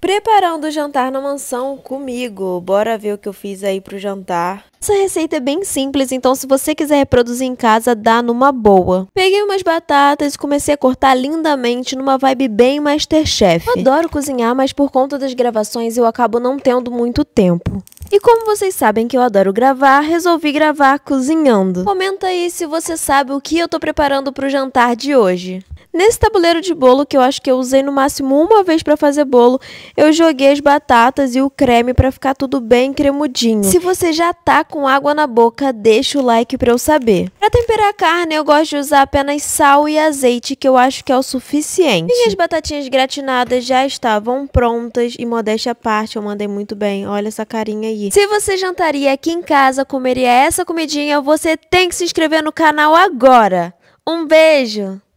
preparando o jantar na mansão comigo. Bora ver o que eu fiz aí pro jantar. Essa receita é bem simples, então se você quiser reproduzir em casa, dá numa boa. Peguei umas batatas e comecei a cortar lindamente numa vibe bem Masterchef. adoro cozinhar, mas por conta das gravações eu acabo não tendo muito tempo. E como vocês sabem que eu adoro gravar, resolvi gravar cozinhando. Comenta aí se você sabe o que eu tô preparando pro jantar de hoje. Nesse tabuleiro de bolo, que eu acho que eu usei no máximo uma vez para fazer bolo, eu joguei as batatas e o creme para ficar tudo bem cremudinho. Se você já tá com água na boca, deixa o like para eu saber. Para temperar a carne, eu gosto de usar apenas sal e azeite, que eu acho que é o suficiente. Minhas batatinhas gratinadas já estavam prontas e modéstia à parte, eu mandei muito bem. Olha essa carinha aí aí. Se você jantaria aqui em casa, comeria essa comidinha, você tem que se inscrever no canal agora. Um beijo!